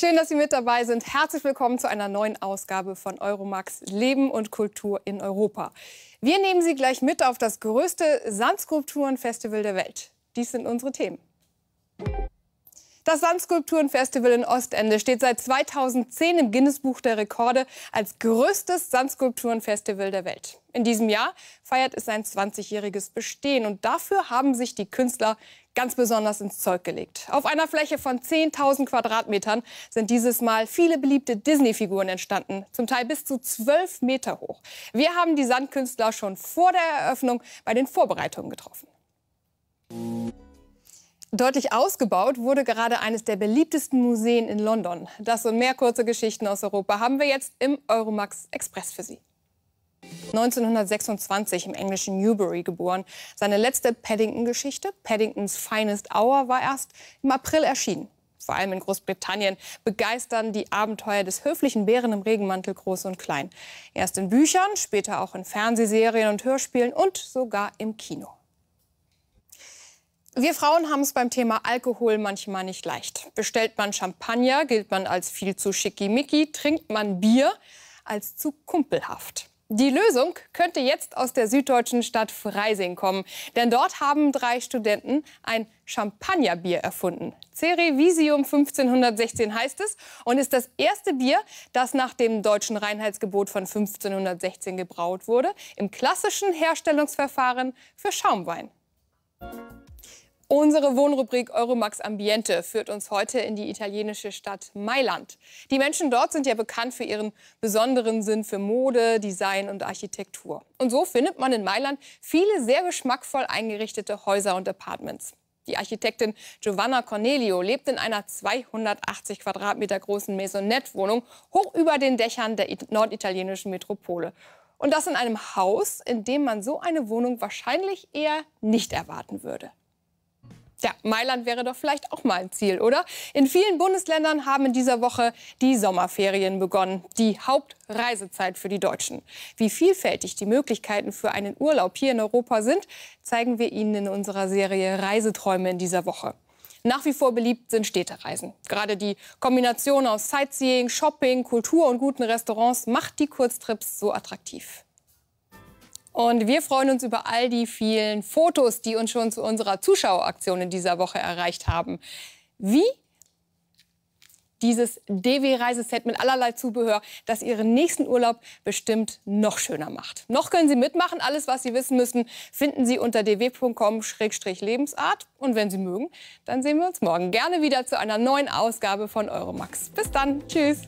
Schön, dass Sie mit dabei sind. Herzlich willkommen zu einer neuen Ausgabe von Euromax Leben und Kultur in Europa. Wir nehmen Sie gleich mit auf das größte Sandskulpturenfestival der Welt. Dies sind unsere Themen. Das Sandskulpturenfestival in Ostende steht seit 2010 im Guinness-Buch der Rekorde als größtes Sandskulpturenfestival der Welt. In diesem Jahr feiert es sein 20-jähriges Bestehen und dafür haben sich die Künstler ganz besonders ins Zeug gelegt. Auf einer Fläche von 10.000 Quadratmetern sind dieses Mal viele beliebte Disney-Figuren entstanden, zum Teil bis zu 12 Meter hoch. Wir haben die Sandkünstler schon vor der Eröffnung bei den Vorbereitungen getroffen. Deutlich ausgebaut wurde gerade eines der beliebtesten Museen in London. Das und mehr kurze Geschichten aus Europa haben wir jetzt im Euromax Express für Sie. 1926 im englischen Newbury geboren. Seine letzte Paddington-Geschichte, Paddingtons Finest Hour, war erst im April erschienen. Vor allem in Großbritannien begeistern die Abenteuer des höflichen Bären im Regenmantel groß und klein. Erst in Büchern, später auch in Fernsehserien und Hörspielen und sogar im Kino. Wir Frauen haben es beim Thema Alkohol manchmal nicht leicht. Bestellt man Champagner, gilt man als viel zu schickimicki, trinkt man Bier als zu kumpelhaft. Die Lösung könnte jetzt aus der süddeutschen Stadt Freising kommen. Denn dort haben drei Studenten ein Champagnerbier erfunden. Cerevisium 1516 heißt es und ist das erste Bier, das nach dem deutschen Reinheitsgebot von 1516 gebraut wurde, im klassischen Herstellungsverfahren für Schaumwein. Unsere Wohnrubrik Euromax Ambiente führt uns heute in die italienische Stadt Mailand. Die Menschen dort sind ja bekannt für ihren besonderen Sinn für Mode, Design und Architektur. Und so findet man in Mailand viele sehr geschmackvoll eingerichtete Häuser und Apartments. Die Architektin Giovanna Cornelio lebt in einer 280 Quadratmeter großen Maisonette-Wohnung hoch über den Dächern der norditalienischen Metropole. Und das in einem Haus, in dem man so eine Wohnung wahrscheinlich eher nicht erwarten würde. Ja, Mailand wäre doch vielleicht auch mal ein Ziel, oder? In vielen Bundesländern haben in dieser Woche die Sommerferien begonnen, die Hauptreisezeit für die Deutschen. Wie vielfältig die Möglichkeiten für einen Urlaub hier in Europa sind, zeigen wir Ihnen in unserer Serie Reiseträume in dieser Woche. Nach wie vor beliebt sind Städtereisen. Gerade die Kombination aus Sightseeing, Shopping, Kultur und guten Restaurants macht die Kurztrips so attraktiv. Und wir freuen uns über all die vielen Fotos, die uns schon zu unserer Zuschaueraktion in dieser Woche erreicht haben. Wie dieses DW-Reiseset mit allerlei Zubehör, das Ihren nächsten Urlaub bestimmt noch schöner macht. Noch können Sie mitmachen. Alles, was Sie wissen müssen, finden Sie unter dw.com-lebensart. Und wenn Sie mögen, dann sehen wir uns morgen gerne wieder zu einer neuen Ausgabe von Euromax. Bis dann. Tschüss.